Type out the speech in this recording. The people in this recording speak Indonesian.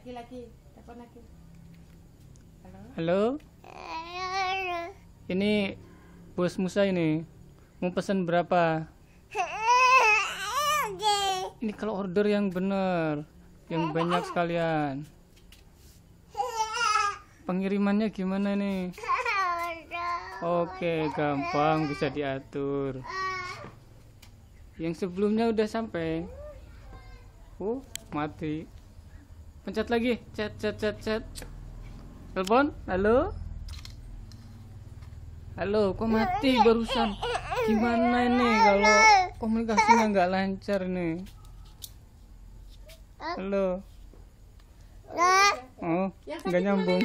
lagi lagi telepon lagi Halo. Halo. Ini bos Musa ini. Mau pesan berapa? Ini kalau order yang benar yang banyak sekalian. Pengirimannya gimana nih? Oke, gampang bisa diatur. Yang sebelumnya udah sampai. Oh, mati pencet lagi cet cet cet cet telepon halo halo kok mati eh, eh, barusan eh, gimana ini kalau komunikasinya nggak lancar nih halo oh nggak nyambung